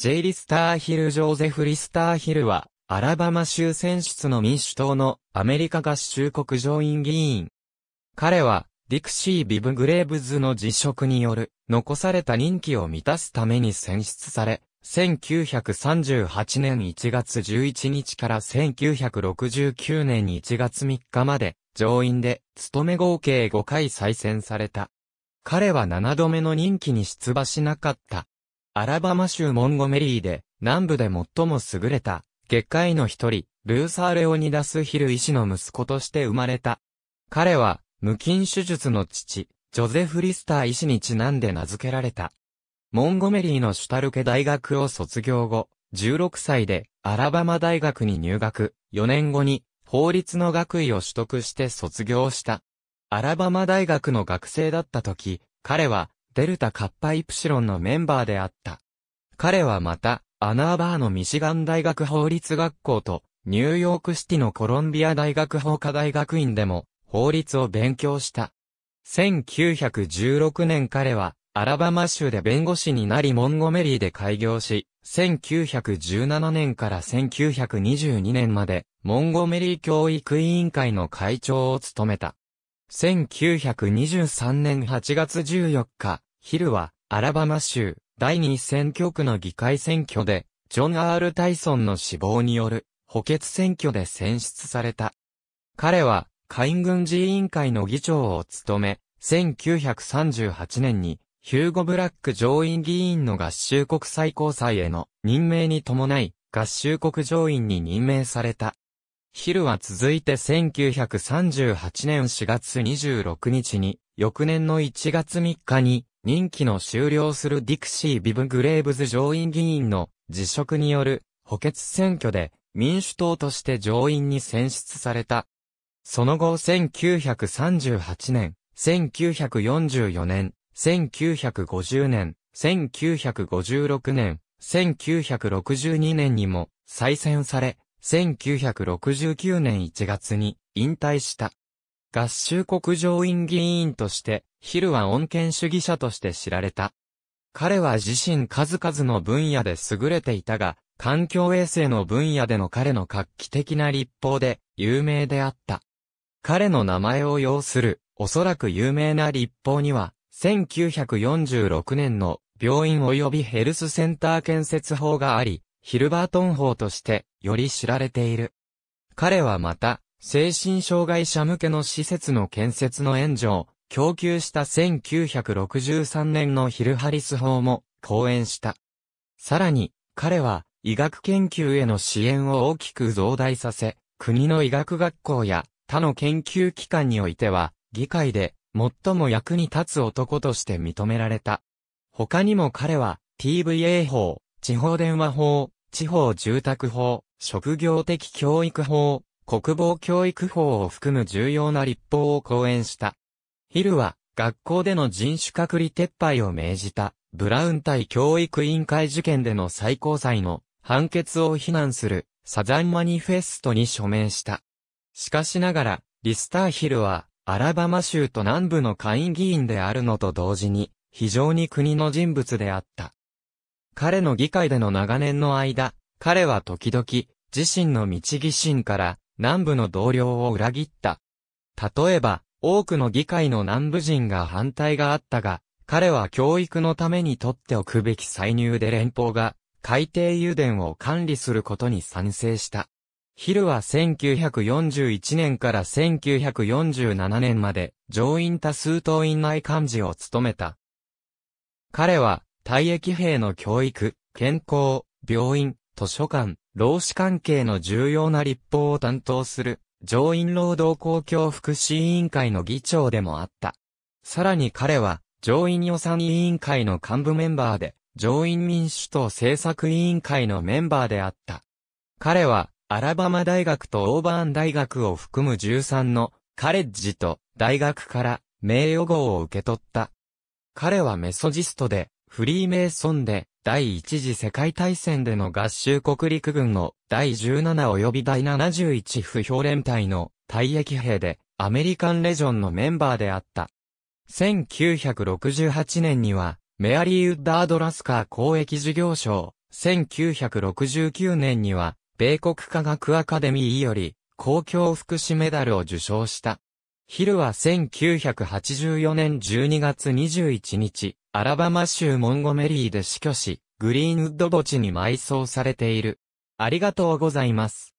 ジェイ・リスターヒル・ジョーゼフ・リスターヒルは、アラバマ州選出の民主党のアメリカ合衆国上院議員。彼は、ディクシー・ビブ・グレーブズの辞職による、残された任期を満たすために選出され、1938年1月11日から1969年1月3日まで、上院で、務め合計5回再選された。彼は7度目の任期に出馬しなかった。アラバマ州モンゴメリーで、南部で最も優れた、月界の一人、ルーサー・レオニダス・ヒル医師の息子として生まれた。彼は、無菌手術の父、ジョゼフ・リスター医師にちなんで名付けられた。モンゴメリーのシュタルケ大学を卒業後、16歳でアラバマ大学に入学、4年後に法律の学位を取得して卒業した。アラバマ大学の学生だった時、彼はデルタカッパイプシロンのメンバーであった。彼はまた、アナーバーのミシガン大学法律学校と、ニューヨークシティのコロンビア大学法科大学院でも、法律を勉強した。1916年彼は、アラバマ州で弁護士になりモンゴメリーで開業し、1917年から1922年まで、モンゴメリー教育委員会の会長を務めた。1923年8月14日、ヒルは、アラバマ州、第二選挙区の議会選挙で、ジョン・ R・ タイソンの死亡による補欠選挙で選出された。彼は、海軍事委員会の議長を務め、1938年に、ヒューゴ・ブラック上院議員の合衆国最高裁への任命に伴い、合衆国上院に任命された。ヒルは続いて1938年4月26日に、翌年の1月3日に、任期の終了するディクシー・ビブ・グレーブズ上院議員の辞職による補欠選挙で民主党として上院に選出された。その後1938年、1944年、1950年、1956年、1962年にも再選され、1969年1月に引退した。合衆国上院議員として、ヒルは恩恵主義者として知られた。彼は自身数々の分野で優れていたが、環境衛生の分野での彼の画期的な立法で有名であった。彼の名前を要する、おそらく有名な立法には、1946年の病院及びヘルスセンター建設法があり、ヒルバートン法としてより知られている。彼はまた、精神障害者向けの施設の建設の援助を供給した1963年のヒルハリス法も講演した。さらに、彼は医学研究への支援を大きく増大させ、国の医学学校や他の研究機関においては、議会で最も役に立つ男として認められた。他にも彼は TVA 法、地方電話法、地方住宅法、職業的教育法、国防教育法を含む重要な立法を講演した。ヒルは、学校での人種隔離撤廃を命じた、ブラウン対教育委員会事件での最高裁の判決を非難する、サザンマニフェストに署名した。しかしながら、リスターヒルは、アラバマ州と南部の下院議員であるのと同時に、非常に国の人物であった。彼の議会での長年の間、彼は時々、自身の道義心から、南部の同僚を裏切った。例えば、多くの議会の南部人が反対があったが、彼は教育のために取っておくべき歳入で連邦が海底油田を管理することに賛成した。ヒルは1941年から1947年まで上院多数党院内幹事を務めた。彼は、退役兵の教育、健康、病院、図書館、労使関係の重要な立法を担当する、上院労働公共福祉委員会の議長でもあった。さらに彼は、上院予算委員会の幹部メンバーで、上院民主党政策委員会のメンバーであった。彼は、アラバマ大学とオーバーン大学を含む13のカレッジと大学から名誉号を受け取った。彼はメソジストで、フリーメイソンで、第一次世界大戦での合衆国陸軍の第17及び第71不評連隊の退役兵でアメリカンレジョンのメンバーであった。1968年にはメアリー・ウッダード・ラスカー公益事業賞、1969年には米国科学アカデミーより公共福祉メダルを受賞した。昼は1984年12月21日、アラバマ州モンゴメリーで死去し、グリーンウッド墓地に埋葬されている。ありがとうございます。